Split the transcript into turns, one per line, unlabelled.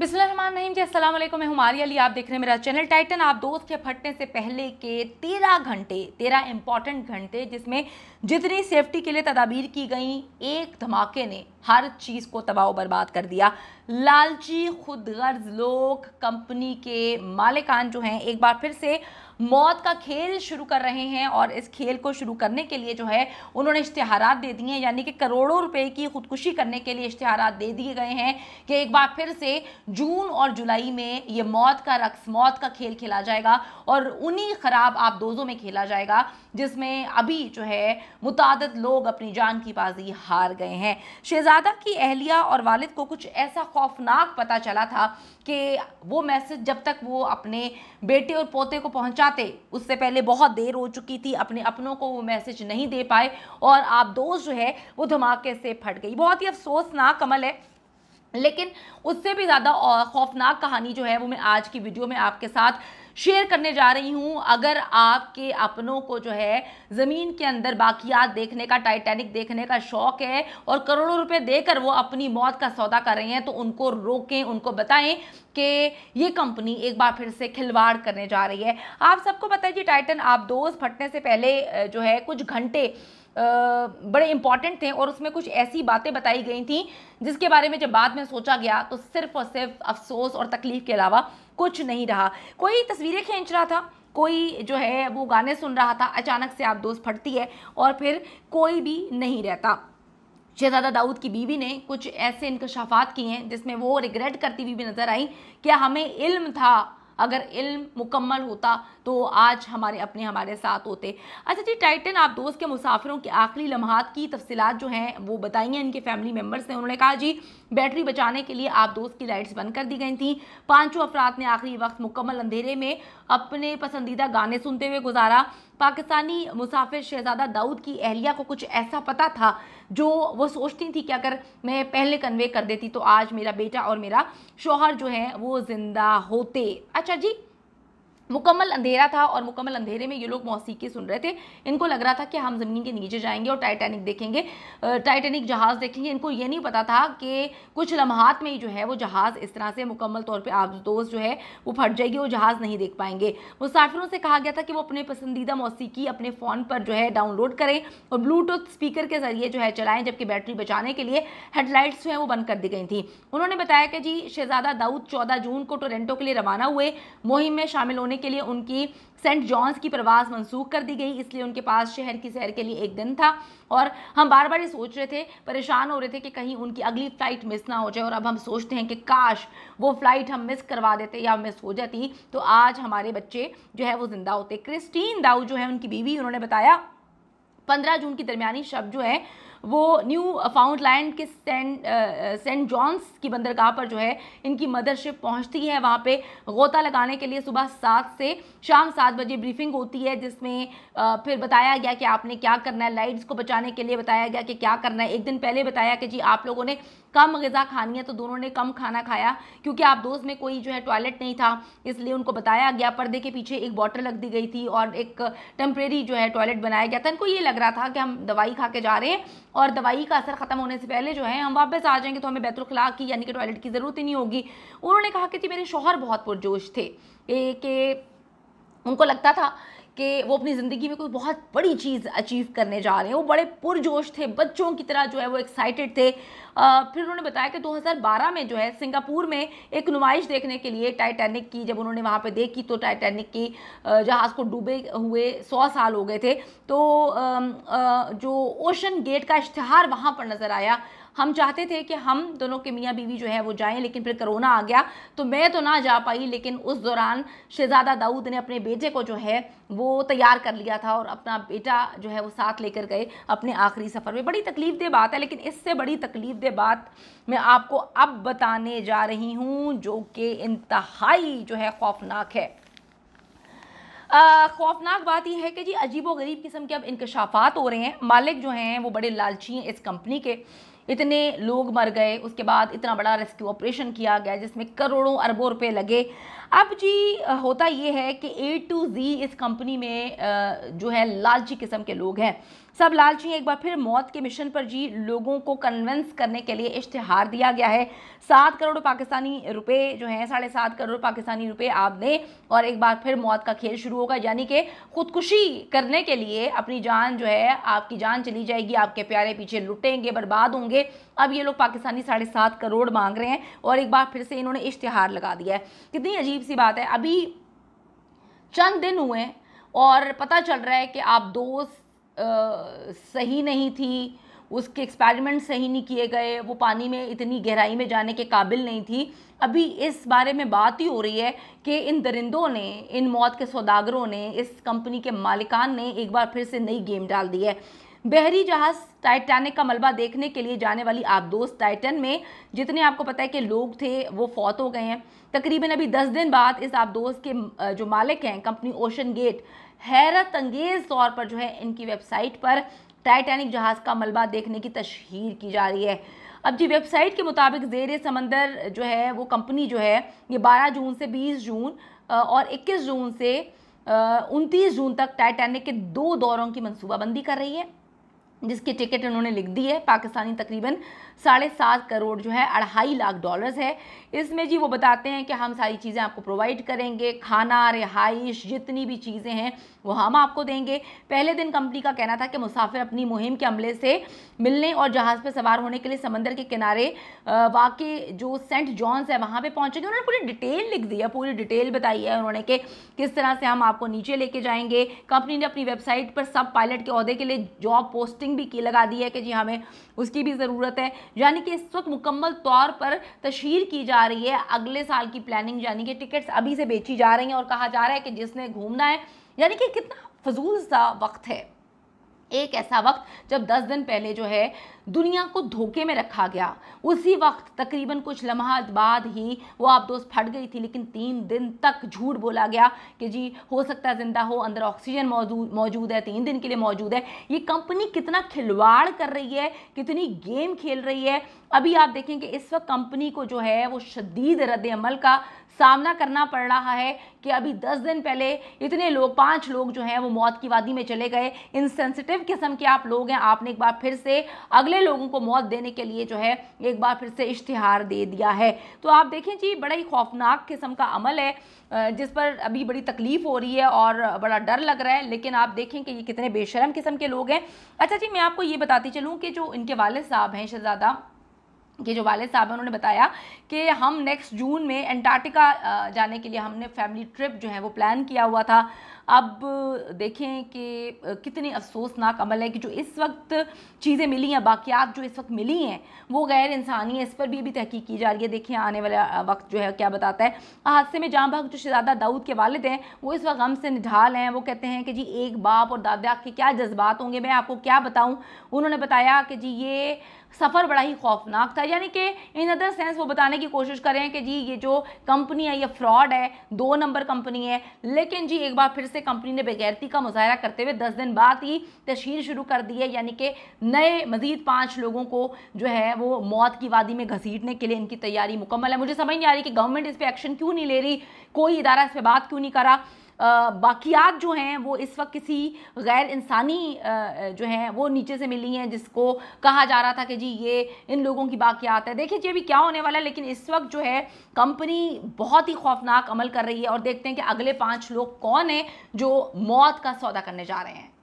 बिस्मिल्लाम जी अस्सलाम वालेकुम मैं हमारी अली आप देख रहे हैं मेरा चैनल टाइटन आप दोस्त के फटने से पहले के तेरह घंटे तेरह इम्पॉर्टेंट घंटे जिसमें जितनी सेफ्टी के लिए तदाबीर की गई एक धमाके ने हर चीज़ को तबाह बर्बाद कर दिया लालची खुदगर्ज लोग कंपनी के मालिकान जो हैं एक बार फिर से मौत का खेल शुरू कर रहे हैं और इस खेल को शुरू करने के लिए जो है उन्होंने इश्तहार दे दिए हैं यानी कि करोड़ों रुपए की खुदकुशी करने के लिए इश्तहार दे दिए गए हैं कि एक बार फिर से जून और जुलाई में ये मौत का रक्स मौत का खेल खेला जाएगा और उन्हीं खराब आप दोजों में खेला जाएगा जिसमें अभी जो है मुताद लोग अपनी जान की बाजी हार गए हैं शहजादा की अहलिया और वालिद को कुछ ऐसा खौफनाक पता चला था कि वो मैसेज जब तक वो अपने बेटे और पोते को पहुंचा पहुंचाते उससे पहले बहुत देर हो चुकी थी अपने अपनों को वो मैसेज नहीं दे पाए और आप दोस्त जो है वो धमाके से फट गई बहुत ही अफसोसनाक अमल है लेकिन उससे भी ज़्यादा खौफनाक कहानी जो है वो मैं आज की वीडियो में आपके साथ शेयर करने जा रही हूँ अगर आपके अपनों को जो है ज़मीन के अंदर बाकियात देखने का टाइटैनिक देखने का शौक़ है और करोड़ों रुपए देकर वो अपनी मौत का सौदा कर रहे हैं तो उनको रोकें उनको बताएं कि ये कंपनी एक बार फिर से खिलवाड़ करने जा रही है आप सबको पता है टाइटन आप दोस्त फटने से पहले जो है कुछ घंटे बड़े इंपॉर्टेंट थे और उसमें कुछ ऐसी बातें बताई गई थी जिसके बारे में जब बाद में सोचा गया तो सिर्फ और सिर्फ अफसोस और तकलीफ़ के अलावा कुछ नहीं रहा कोई तस्वीरें खींच रहा था कोई जो है वो गाने सुन रहा था अचानक से आप दोस्त फटती है और फिर कोई भी नहीं रहता शहजादा दाऊद की बीवी ने कुछ ऐसे इंकशाफात किए हैं जिसमें वो रिग्रेट करती हुई भी नज़र आई क्या हमें इल्म था अगर इल्म मुकम्मल होता तो आज हमारे अपने हमारे साथ होते अच्छा जी टाइटन आप दोस्त के मुसाफिरों के आखिरी लम्हात की तफसीत जो हैं वो बताई हैं इनके फैमिली मेम्बर्स ने उन्होंने कहा जी बैटरी बचाने के लिए आप दोस्त की लाइट्स बंद कर दी गई थी पाँचों अफराद ने आखिरी वक्त मुकम्मल अंधेरे में अपने पसंदीदा गाने सुनते हुए गुजारा पाकिस्तानी मुसाफिर शहजादा दाऊद की अहलिया को कुछ ऐसा पता था जो वो सोचती थी कि अगर मैं पहले कन्वे कर देती तो आज मेरा बेटा और मेरा शोहर जो है वो ज़िंदा होते अच्छा जी मुकम्मल अंधेरा था और मुकम्मल अंधेरे में ये लोग मौसीकी सुन रहे थे इनको लग रहा था कि हम ज़मीन के नीचे जाएंगे और टाइटैनिक देखेंगे टाइटैनिक जहाज़ देखेंगे इनको ये नहीं पता था कि कुछ लम्हात में ही जो है वो जहाज़ इस तरह से मुकम्मल तौर पर दोस्त जो है वो फट जाएगी वो जहाज़ नहीं देख पाएंगे मुसाफिरों से कहा गया था कि वो अपने पसंदीदा मौसीकी अपने फ़ोन पर जो है डाउनलोड करें और ब्लूटूथ स्पीकर के ज़रिए जो है चलाएँ जबकि बैटरी बचाने के लिए हेडलाइट्स जो हैं वो बंद कर दी गई थी उन्होंने बताया कि जी शहजादा दाऊद चौदह जून को टोरेंटो के लिए रवाना हुए मुहिम में शामिल होने के लिए उनकी सेंट जॉन्स की प्रवास मंसूख कर दी गई इसलिए उनके पास शहर की सैर के लिए एक दिन था और हम बार बार ये सोच रहे थे परेशान हो रहे थे कि कहीं उनकी अगली फ़्लाइट मिस ना हो जाए और अब हम सोचते हैं कि काश वो फ़्लाइट हम मिस करवा देते या मिस हो जाती तो आज हमारे बच्चे जो है वो ज़िंदा होते क्रिस्टीन दाऊ जो है उनकी बीवी उन्होंने बताया पंद्रह जून की दरमियानी शब जो है वो न्यू लैंड uh, के सेंट सेंट जॉन्स की बंदरगाह पर जो है इनकी मदरशिप पहुंचती है वहाँ पे गोता लगाने के लिए सुबह सात से शाम सात बजे ब्रीफिंग होती है जिसमें uh, फिर बताया गया कि आपने क्या करना है लाइट्स को बचाने के लिए बताया गया कि क्या करना है एक दिन पहले बताया कि जी आप लोगों ने कम गज़ा खानी है तो दोनों ने कम खाना खाया क्योंकि आप दोस्त में कोई जो है टॉयलेट नहीं था इसलिए उनको बताया गया पर्दे के पीछे एक बॉटल रख दी गई थी और एक टेम्परेरी जो है टॉयलेट बनाया गया था इनको ये लग रहा था कि हम दवाई खा के जा रहे हैं और दवाई का असर ख़त्म होने से पहले जो है हम वापस आ जाएंगे तो हमें बैतुलखला की यानी कि टॉयलेट की ज़रूरत ही नहीं होगी उन्होंने कहा कि जी मेरे शोहर बहुत पुरजोश थे कि उनको लगता था कि वो अपनी ज़िंदगी में कोई बहुत बड़ी चीज़ अचीव करने जा रहे हैं वो बड़े पुरजोश थे बच्चों की तरह जो है वो एक्साइटेड थे फिर उन्होंने बताया कि 2012 में जो है सिंगापुर में एक नुमाइश देखने के लिए टाइटैनिक की जब उन्होंने वहाँ पर देखी तो टाइटैनिक की जहाज़ को डूबे हुए सौ साल हो गए थे तो जो ओशन गेट का इश्तहार वहाँ पर नज़र आया हम चाहते थे कि हम दोनों के मियाँ बीवी जो है वो जाएं लेकिन फिर कोरोना आ गया तो मैं तो ना जा पाई लेकिन उस दौरान शहजादा दाऊद ने अपने बेटे को जो है वो तैयार कर लिया था और अपना बेटा जो है वो साथ लेकर गए अपने आखिरी सफ़र में बड़ी तकलीफ दे बात है लेकिन इससे बड़ी तकलीफ दे से बात मैं आपको अब बताने जा रही हूँ जो कि इंतहाई जो है खौफनाक है खौफनाक बात यह है कि जी अजीब व गरीब किस्म के अब इंकशाफात हो रहे हैं मालिक जो हैं वो बड़े लालची हैं इस कंपनी के इतने लोग मर गए उसके बाद इतना बड़ा रेस्क्यू ऑपरेशन किया गया जिसमें करोड़ों अरबों रुपए लगे अब जी होता ये है कि ए टू जी इस कंपनी में जो है लालची किस्म के लोग हैं सब लालची एक बार फिर मौत के मिशन पर जी लोगों को कन्विंस करने के लिए इश्तहार दिया गया है सात करोड़ पाकिस्तानी रुपए जो हैं साढ़े सात करोड़ पाकिस्तानी रुपए आप दें और एक बार फिर मौत का खेल शुरू होगा यानी कि खुदकुशी करने के लिए अपनी जान जो है आपकी जान चली जाएगी आपके प्यारे पीछे लुटेंगे बर्बाद होंगे अब ये लोग पाकिस्तानी साढ़े सात करोड़ मांग रहे हैं और एक बार फिर से इन्होंने इश्तहार लगा दिया है कितनी अजीब सी बात है अभी चंद दिन हुए और पता चल रहा है कि आप दोस्त सही नहीं थी उसके एक्सपेरिमेंट सही नहीं किए गए वो पानी में इतनी गहराई में जाने के काबिल नहीं थी अभी इस बारे में बात ही हो रही है कि इन दरिंदों ने इन मौत के सौदागरों ने इस कंपनी के मालिकान ने एक बार फिर से नई गेम डाल दी है बहरी जहाज टाइटैनिक का मलबा देखने के लिए जाने वाली आबदोस टाइटन में जितने आपको पता है कि लोग थे वो फौत हो गए हैं तकरीबन अभी दस दिन बाद इस दोस्त के जो मालिक हैं कंपनी ओशन गेट हैरत अंगेज तौर पर जो है इनकी वेबसाइट पर टाइटैनिक जहाज़ का मलबा देखने की तशहर की जा रही है अब जी वेबसाइट के मुताबिक जेर समंदर जो है वो कंपनी जो है ये 12 जून से 20 जून और 21 जून से उनतीस जून तक टाइटैनिक के दो दौरों की मनसूबाबंदी कर रही है जिसकी टिकट उन्होंने लिख दी है पाकिस्तानी तकरीबन साढ़े सात करोड़ जो है अढ़ाई लाख डॉलर्स है इसमें जी वो बताते हैं कि हम सारी चीज़ें आपको प्रोवाइड करेंगे खाना रिहाइश जितनी भी चीज़ें हैं वो हम आपको देंगे पहले दिन कंपनी का कहना था कि मुसाफिर अपनी मुहिम के अमले से मिलने और जहाज़ पर सवार होने के लिए समंदर के किनारे वाकई जो सेंट जॉन्स है वहाँ पर पहुँचेंगे उन्होंने पूरी डिटेल लिख दी है पूरी डिटेल बताई है उन्होंने कि किस तरह से हम आपको नीचे लेके जाएंगे कंपनी ने अपनी वेबसाइट पर सब पायलट के अहदे के लिए जॉब पोस्टिंग पोस्टिंग भी की लगा दी है कि जी हमें उसकी भी ज़रूरत है यानी कि इस वक्त मुकम्मल तौर पर तशहर की जा रही है अगले साल की प्लानिंग यानी कि टिकट्स अभी से बेची जा रही हैं और कहा जा रहा है कि जिसने घूमना है यानी कि कितना फजूल सा वक्त है एक ऐसा वक्त जब दस दिन पहले जो है दुनिया को धोखे में रखा गया उसी वक्त तकरीबन कुछ लम्हा बाद ही वो आप दोस्त फट गई थी लेकिन तीन दिन तक झूठ बोला गया कि जी हो सकता है ज़िंदा हो अंदर ऑक्सीजन मौजूद मौजूद है तीन दिन के लिए मौजूद है ये कंपनी कितना खिलवाड़ कर रही है कितनी गेम खेल रही है अभी आप देखें कि इस वक्त कंपनी को जो है वो शदीद रद्द अमल का सामना करना पड़ रहा है कि अभी दस दिन पहले इतने लोग पांच लोग जो हैं वो मौत की वादी में चले गए इनसेंसिटिव किस्म के आप लोग हैं आपने एक बार फिर से अगले दूसरे लोगों को मौत देने के लिए जो है एक बार फिर से इश्तिहार दे दिया है तो आप देखें जी बड़ा ही खौफनाक किस्म का अमल है जिस पर अभी बड़ी तकलीफ़ हो रही है और बड़ा डर लग रहा है लेकिन आप देखें कि ये कितने बेशरम किस्म के लोग हैं अच्छा जी मैं आपको ये बताती चलूँ कि जो इनके वाले साहब हैं शहजादा कि जो वाले साहब हैं उन्होंने बताया कि हम नेक्स्ट जून में एंटार्टिका जाने के लिए हमने फैमिली ट्रिप जो है वो प्लान किया हुआ था अब देखें कि कितनी अफसोसनाक अमल है कि जो इस वक्त चीज़ें मिली हैं बाकियात जो इस वक्त मिली हैं वो गैर इंसानी है इस पर भी अभी तहकीक की जा रही है देखें आने वाला वक्त जो है क्या बताता है हादसे में जहाँ भक्त जो शहजादा दाऊद के वालद हैं वो इस वक्त गम से निढाल हैं वो कहते हैं कि जी एक बाप और दादा के क्या जज्बात होंगे मैं आपको क्या बताऊँ उन्होंने बताया कि जी ये सफ़र बड़ा ही खौफनाक था यानी कि इन अदर सेंस वो बताने की कोशिश कर रहे हैं कि जी ये जो कंपनी है ये फ्रॉड है दो नंबर कंपनी है लेकिन जी एक बार फिर से कंपनी ने बेगैरती का मुजाहरा करते हुए दस दिन बाद ही तशहर शुरू कर दी है यानी कि नए मज़ीद पाँच लोगों को जो है वो मौत की वादी में घसीटने के लिए इनकी तैयारी मुकम्मल है मुझे समझ नहीं आ रही कि गवर्नमेंट इस पर एक्शन क्यों नहीं ले रही कोई इदारा इस पर बात क्यों नहीं करा बाकियात जो हैं वो इस वक्त किसी गैर इंसानी जो हैं वो नीचे से मिली हैं जिसको कहा जा रहा था कि जी ये इन लोगों की बाकियात है देखिए जी अभी क्या होने वाला है लेकिन इस वक्त जो है कंपनी बहुत ही खौफनाक अमल कर रही है और देखते हैं कि अगले पाँच लोग कौन हैं जो मौत का सौदा करने जा रहे हैं